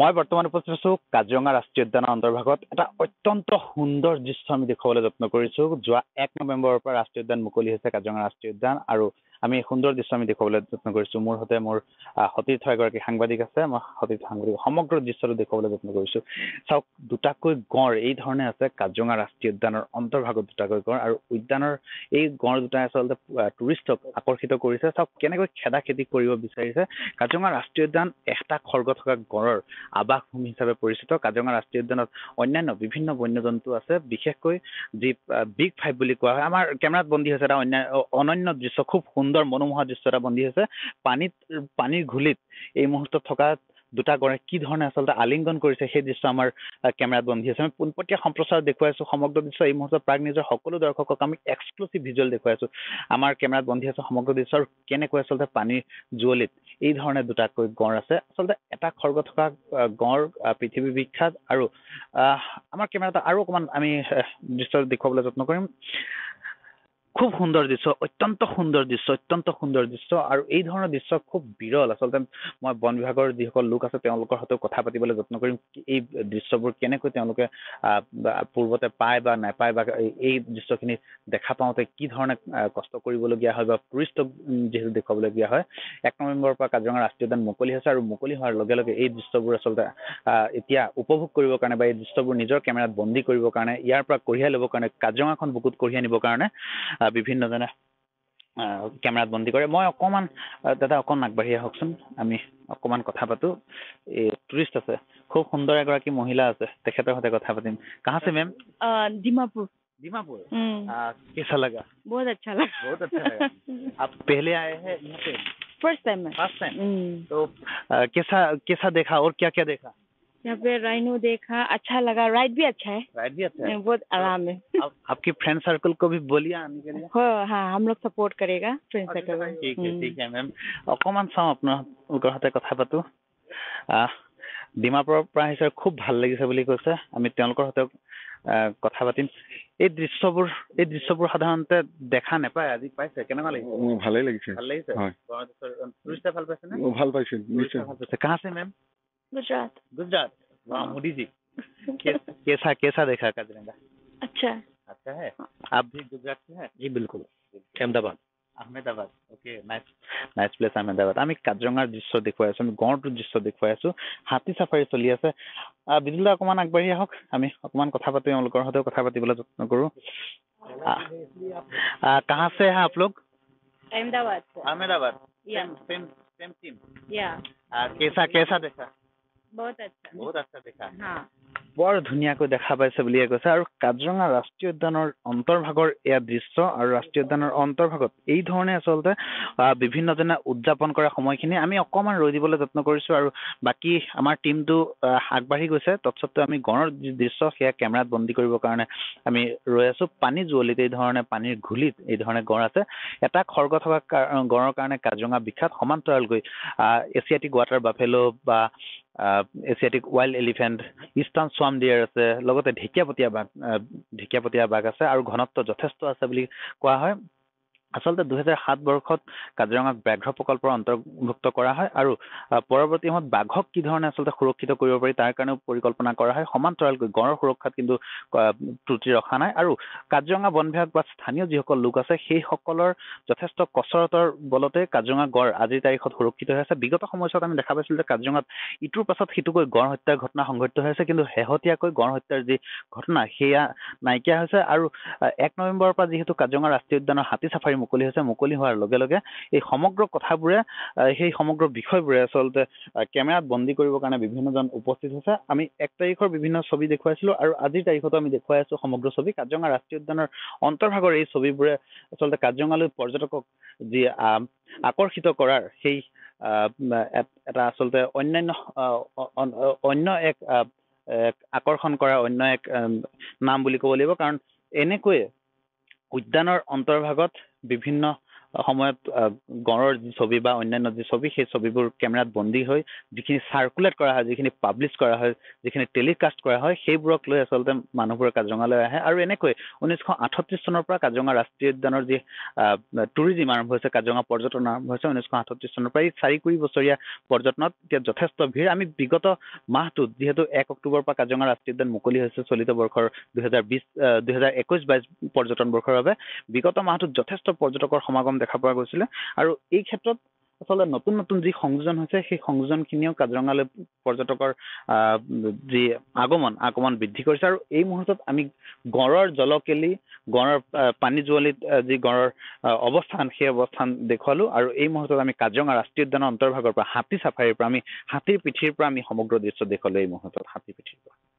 মই বৰ্তমান উপস্থিত আছো কাজিৰঙা ৰাষ্ট্ৰীয় উদ্যানৰ অন্তৰ্ভাগত এটা অত্যন্ত সুন্দৰ দৃশ্য আমি দেখুৱাবলৈ যত্ন কৰিছো যোৱা এক নৱেম্বৰৰ পৰা ৰাষ্ট্ৰীয় উদ্যান মুকলি হৈছে কাজিৰঙা ৰাষ্ট্ৰীয় উদ্যান আৰু আমি সুন্দৰ দৃশ্য আমি দেখুৱাবলৈ যত্ন কৰিছো মোৰ সৈতে মোৰ সতীৰ্থ এগৰাকী সাংবাদিক আছে মই সতীৰ্থ সাংবাদিক সমগ্ৰ দৃশ্যটো দেখুৱাবলৈ যত্ন কৰিছো চাওক দুটাকৈ গঁড় এই ধৰণে আছে কাজিৰঙা ৰাষ্ট্ৰীয় উদ্যানৰ অন্তৰ্ভাগত দুটাকৈ গঁড় আৰু উদ্যানৰ এই গঁড় দুটাই আচলতে টুৰিষ্টক আকৰ্ষিত কৰিছে চাওক কেনেকৈ খেদা খেদি কৰিব বিচাৰিছে কাজিৰঙা ৰাষ্ট্ৰীয় উদ্যান এটা খৰ্গ থকা গঁড়ৰ আৱাসভূমি হিচাপে পৰিচিত কাজিৰঙা ৰাষ্ট্ৰীয় উদ্যানত অন্যান্য বিভিন্ন বন্য জন্তু আছে বিশেষকৈ যি বিগ ফাইভ বুলি কোৱা হয় আমাৰ কেমেৰাত বন্দী হৈছে এটা অন্য অনন্য দৃশ্য খুব সুন্দৰ সুন্দৰ মনোমোহা দৃশ্য এটা বন্ধি আছে পানীত পানীৰ ঘূলিত এই মুহূৰ্তত থকা দুটা গড়ে কি ধৰণে আচলতে আলিংগন কৰিছে সেই দৃশ্য আমাৰ কেমেৰাত বন্ধি আছে আমি পোনপটীয়া সম্প্ৰচাৰ দেখুৱাইছো সমগ্ৰ দৃশ্য এই মুহূৰ্তত প্ৰাগ নিজৰ সকলো দৰ্শকক আমি এক্সক্লুচিভ ভিজুৱেল দেখুৱাইছো আমাৰ কেমেৰাত বন্দী আছে সমগ্ৰ বিশ্বৰ কেনেকৈ আচলতে পানীৰ জুৱলিত এই ধৰণে দুটাকৈ গঁড় আছে আচলতে এটা খৰ্গ থকা গঁড় পৃথিৱী বিখ্যাত আৰু আহ আমাৰ কেমেৰাত আৰু অকমান আমি দৃশ্য দেখুৱাবলৈ যত্ন কৰিম খুব সুন্দৰ দৃশ্য অত্যন্ত সুন্দৰ দৃশ্য অত্যন্ত সুন্দৰ দৃশ্য আৰু এই ধৰণৰ দৃশ্য খুব বিৰল আচলতে মই বন বিভাগৰ যিসকল লোক আছে তেওঁলোকৰ সৈতেও কথা পাতিবলৈ যত্ন কৰিম এই দৃশ্যবোৰ কেনেকৈ তেওঁলোকে পূৰ্বতে পায় বা নাপায় বা এই দৃশ্যখিনি দেখা পাওঁতে কি ধৰণে কষ্ট কৰিবলগীয়া হয় বা টুৰিষ্টক যিহেতু দেখুৱাবলগীয়া হয় এক নৱেম্বৰৰ পৰা কাজিৰঙা ৰাষ্ট্ৰীয় উদ্যান মুকলি হৈছে আৰু মুকলি হোৱাৰ লগে লগে এই দৃশ্যবোৰ আচলতে এতিয়া উপভোগ কৰিবৰ কাৰণে বা এই দৃশ্যবোৰ নিজৰ কেমেৰাত বন্দী কৰিবৰ কাৰণে ইয়াৰ পৰা কঢ়িয়াই ল'বৰ কাৰণে কাজিৰঙাখন বুকুত কঢ়িয়াই নিবৰ কাৰণে বিভিন্নজনে কেমেৰাত বন্দী কৰে মই অকণমান দাদা অকণ আগবাঢ়ি আহকচোন আমি অকণমান কথা পাতোঁ এই টুৰিষ্ট আছে খুব সুন্দৰ এগৰাকী মহিলা আছে তেখেতৰ সৈতে কথা পাতিম কাহাঁ আছে মেম ডিমাপুৰ দিমাপুৰ কেচা দেখা ক্যা ক্যা দেখা यहाँ पे राइनो देखा अच्छा लगा राइड भी अच्छा है राइड भी अच्छा है बहुत आराम है आ, आपकी फ्रेंड सर्कल को भी बोलिए आने के लिए हो हाँ हम लोग सपोर्ट करेगा फ्रेंड सर्कल ठीक है ঠিক আছে মেম অকণমান চাওঁ আপোনালোকৰ সৈতে কথা পাতোঁ ডিমাপুৰৰ পৰা আহিছে খুব ভাল লাগিছে বুলি কৈছে আমি তেওঁলোকৰ সৈতে কথা পাতিম এই দৃশ্যবোৰ এই দৃশ্যবোৰ সাধাৰণতে দেখা নেপায় আজি পাইছে কেনেকুৱা লাগিছে ভালেই লাগিছে ভাল লাগিছে টুৰিষ্টে ভাল পাইছে নে ভাল পাইছে ভাল পাইছে কাহ আছে মেম गुजरात गुजरात वाह मोदी जी कैसा कैसा देखा का अच्छा अच्छा है आप भी गुजरात से हैं जी बिल्कुल Ahmedabad Ahmedabad okay nice nice place Ahmedabad আমি কাজিৰঙাৰ দৃশ্য দেখুৱাই আছো আমি গঁড়টোৰ দৃশ্য দেখুৱাই আছো হাতী চাফাৰী চলি আছে বিদুলদা অকণমান আগবাঢ়ি আহক আমি অকণমান কথা পাতি তেওঁলোকৰ সৈতে কথা পাতিবলৈ যত্ন কৰোঁ কাহা আছে হা আপ আহমেদাবাদ अहमदाबाद अहमदाबाद सेम सेम बहुत अच्छा बहुत अच्छा दिखा हाँ বৰ ধুনীয়াকৈ দেখা পাইছে বুলিয়ে কৈছে আৰু কাজিৰঙা ৰাষ্ট্ৰীয় উদ্যানৰ অন্তৰ্ভাগৰ এয়া দৃশ্য আৰু ৰাষ্ট্ৰীয় উদ্যানৰ অন্তৰ্ভাগত এই ধৰণে আচলতে বিভিন্নজনে উদযাপন কৰা সময়খিনি আমি অকণমান ৰৈ দিবলৈ যত্ন কৰিছো আৰু বাকী আমাৰ টীমটো আগবাঢ়ি গৈছে তৎসত্বেও আমি গঁড়ৰ যি দৃশ্য সেয়া কেমেৰাত বন্দী কৰিব কাৰণে আমি ৰৈ আছো পানী যুঁৱলিত এই ধৰণে পানীৰ ঘূলিত এই ধৰণে গঁড় আছে এটা খৰ্গ থকা কাৰ গঁড়ৰ কাৰণে কাজিৰঙা বিখ্যাত সমান্তৰালকৈ আহ এছিয়াটিক ৱাটাৰ বাফেলো বা এছিয়াটিক ৱাইল্ড এলিফেণ্ট ইষ্টাৰ্ণ চোৱাম ডিয়েৰ আছে লগতে ঢেকীয়াপতীয়া বাঘ আহ ঢেকীয়াপতীয়া বাঘ আছে আৰু ঘনত্ব যথেষ্ট আছে বুলি কোৱা হয় আচলতে দুহেজাৰ সাত বৰ্ষত কাজিৰঙাক ব্যাঘ্ৰ প্ৰকল্পৰ অন্তৰ্ভুক্ত কৰা হয় আৰু পৰৱৰ্তী সময়ত বাঘক কি ধৰণে আচলতে সুৰক্ষিত কৰিব পাৰি তাৰ কাৰণেও পৰিকল্পনা কৰা হয় সমান্তৰালকৈ গঁড়ৰ সুৰক্ষাত কিন্তু ত্ৰুটি ৰখা নাই আৰু কাজিৰঙা বন বিভাগ বা স্থানীয় যিসকল লোক আছে সেইসকলৰ যথেষ্ট কচৰতৰ বলতে কাজিৰঙা গড় আজিৰ তাৰিখত সুৰক্ষিত হৈ আছে বিগত সময়ছোৱাত আমি দেখা পাইছিলোঁ যে কাজিৰঙাত ইটোৰ পাছত সিটোকৈ গঁড় হত্যাৰ ঘটনা সংঘটিত হৈ আছে কিন্তু শেহতীয়াকৈ গঁড় হত্যাৰ যি ঘটনা সেয়া নাইকিয়া হৈছে আৰু এক নৱেম্বৰৰ পৰা যিহেতু কাজিৰঙা ৰাষ্ট্ৰীয় উদ্যানৰ হাতী চাফাৰী মুকলি হৈছে মুকলি হোৱাৰ লগে লগে এই সমগ্ৰ কথাবোৰে সেই সমগ্ৰ বিষয়বোৰে আচলতে কেমেৰাত বন্দী কৰিবৰ কাৰণে বিভিন্নজন উপস্থিত হৈছে আমি এক তাৰিখৰ বিভিন্ন ছবি দেখুৱাইছিলোঁ আৰু আজিৰ তাৰিখতো আমি দেখুৱাই আছো সমগ্ৰ ছবি কাজিৰঙা ৰাষ্ট্ৰীয় উদ্যানৰ অন্তৰ্ভাগৰ এই ছবিবোৰে আচলতে কাজিৰঙালৈ পৰ্যটকক যি আকৰ্ষিত কৰাৰ সেই আহ এটা আচলতে অন্যান্য আহ অন্য এক আকৰ্ষণ কৰা অন্য এক নাম বুলি ক'ব লাগিব কাৰণ এনেকৈয়ে উদ্যানৰ অন্তৰ্ভাগত বিভিন্ন সময়ত গঁড়ৰ যি ছবি বা অন্যান্য যি ছবি সেই ছবিবোৰ কেমেৰাত বন্দী হৈ যিখিনি চাৰ্কুলেট কৰা হয় যিখিনি পাব্লিছ কৰা হয় যিখিনি টেলিকাষ্ট কৰা হয় সেইবোৰক লৈ আচলতে মানুহবোৰে কাজিৰঙালৈ আহে আৰু এনেকৈ ঊনৈছশ আঠত্ৰিছ চনৰ পৰা কাজিৰঙা ৰাষ্ট্ৰীয় উদ্যানৰ যি টুৰিজিম আৰম্ভ হৈছে কাজিৰঙা পৰ্যটন আৰম্ভ হৈছে ঊনৈছশ আঠত্ৰিছ চনৰ পৰা এই চাৰি কুৰি বছৰীয়া পৰ্যটনত এতিয়া যথেষ্ট ভিৰ আমি বিগত মাহটোত যিহেতু এক অক্টোবৰ পৰা কাজিৰঙা ৰাষ্ট্ৰীয় উদ্যান মুকলি হৈছে চলিত বৰ্ষৰ দুহেজাৰ বিছ দুহেজাৰ একৈছ বাইছ পৰ্যটন বৰ্ষৰ বাবে বিগত মাহটোত যথেষ্ট পৰ্যটকৰ সমাগম দেখা পোৱা গৈছিলে আৰু এই ক্ষেত্ৰত আচলতে নতুন নতুন যি সংযোজন হৈছে সেই সংযোজনখিনিও কাজিৰঙালৈ পৰ্যটকৰ যি আগমন আগমন বৃদ্ধি কৰিছে আৰু এই মুহূৰ্তত আমি গঁড়ৰ জলকেলি গঁড়ৰ পানী যোৱালিত যি গঁড়ৰ অৱস্থান সেই অৱস্থান দেখুৱালো আৰু এই মুহূৰ্তত আমি কাজিৰঙা ৰাষ্ট্ৰীয় উদ্যানৰ অন্তৰ্ভাগৰ পৰা হাতী চাফাৰীৰ পৰা আমি হাতীৰ পিঠিৰ পৰা আমি সমগ্ৰ দৃশ্য দেখুৱালো এই মুহূৰ্তত হাতীৰ পিঠিৰ পৰা